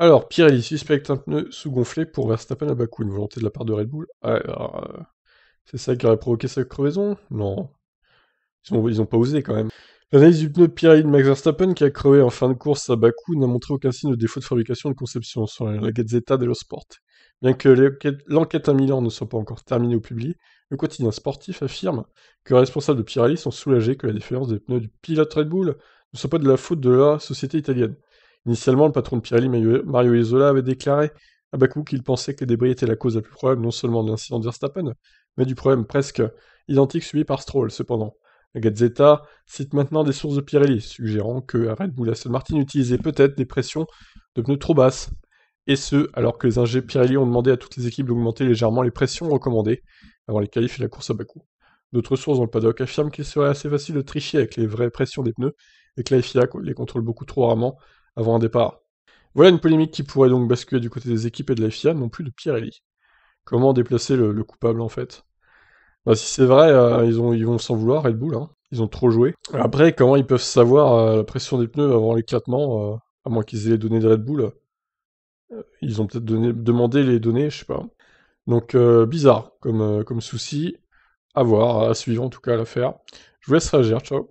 Alors, Pirelli suspecte un pneu sous-gonflé pour Verstappen à Baku, une volonté de la part de Red Bull. Ah, alors, euh, c'est ça qui aurait provoqué sa crevaison Non. Ils ont, pas osé quand même. L'analyse du pneu Pirelli de Max Verstappen qui a crevé en fin de course à Baku, n'a montré aucun signe de défaut de fabrication ou de conception sur la Gazzetta dello Sport. Bien que l'enquête à Milan ne soit pas encore terminée au public, le quotidien sportif affirme que les responsables de Pirelli sont soulagés que la différence des pneus du pilote Red Bull ne soit pas de la faute de la société italienne. Initialement, le patron de Pirelli, Mario Isola, avait déclaré à Baku qu'il pensait que les débris étaient la cause la plus probable non seulement de l'incident de Verstappen, mais du problème presque identique subi par Stroll cependant. La Gazzetta cite maintenant des sources de Pirelli, suggérant que Red Bull Aston Martin utilisait peut-être des pressions de pneus trop basses, et ce, alors que les ingés Pirelli ont demandé à toutes les équipes d'augmenter légèrement les pressions recommandées avant les qualifs et la course à Bakou. D'autres sources dans le paddock affirment qu'il serait assez facile de tricher avec les vraies pressions des pneus, et que la FIA les contrôle beaucoup trop rarement avant un départ. Voilà une polémique qui pourrait donc basculer du côté des équipes et de la FIA, non plus de Pirelli. Comment déplacer le, coupable en fait bah, Si c'est vrai, euh, ils, ont, ils vont s'en vouloir, Red Bull, hein. ils ont trop joué. Après, comment ils peuvent savoir euh, la pression des pneus avant l'éclatement, euh, à moins qu'ils aient les données de Red Bull Ils ont peut-être demandé les données, je sais pas. Donc bizarre comme, comme souci, à voir, à suivre en tout cas l'affaire. Je vous laisse réagir, ciao